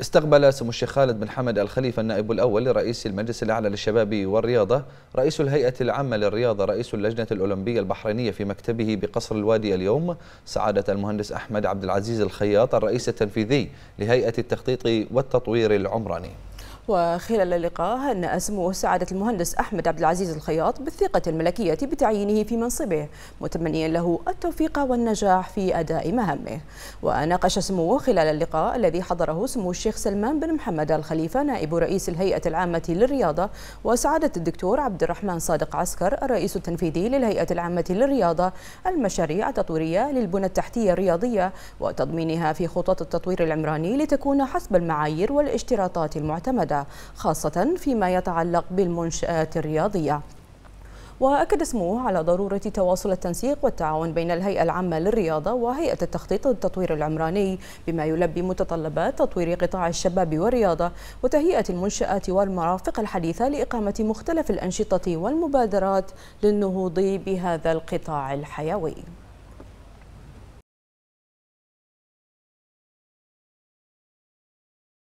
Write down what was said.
استقبل سمو الشيخ خالد بن حمد الخليفة النائب الأول لرئيس المجلس الأعلى للشباب والرياضة رئيس الهيئة العامة للرياضة رئيس اللجنة الأولمبية البحرينية في مكتبه بقصر الوادي اليوم سعادة المهندس أحمد عبد العزيز الخياط الرئيس التنفيذي لهيئة التخطيط والتطوير العمراني وخلال اللقاء سموه سعادة المهندس أحمد عبد العزيز الخياط بالثقة الملكية بتعيينه في منصبه متمنيا له التوفيق والنجاح في أداء مهامه وناقش سموه خلال اللقاء الذي حضره سمو الشيخ سلمان بن محمد الخليفة نائب رئيس الهيئة العامة للرياضة وسعادة الدكتور عبد الرحمن صادق عسكر الرئيس التنفيذي للهيئة العامة للرياضة المشاريع التطويرية للبنى التحتية الرياضية وتضمينها في خطط التطوير العمراني لتكون حسب المعايير والاشتراطات المعتمدة العودة خاصة فيما يتعلق بالمنشآت الرياضية وأكد اسمه على ضرورة تواصل التنسيق والتعاون بين الهيئة العامة للرياضة وهيئة التخطيط والتطوير العمراني بما يلبي متطلبات تطوير قطاع الشباب والرياضة وتهيئة المنشآت والمرافق الحديثة لإقامة مختلف الأنشطة والمبادرات للنهوض بهذا القطاع الحيوي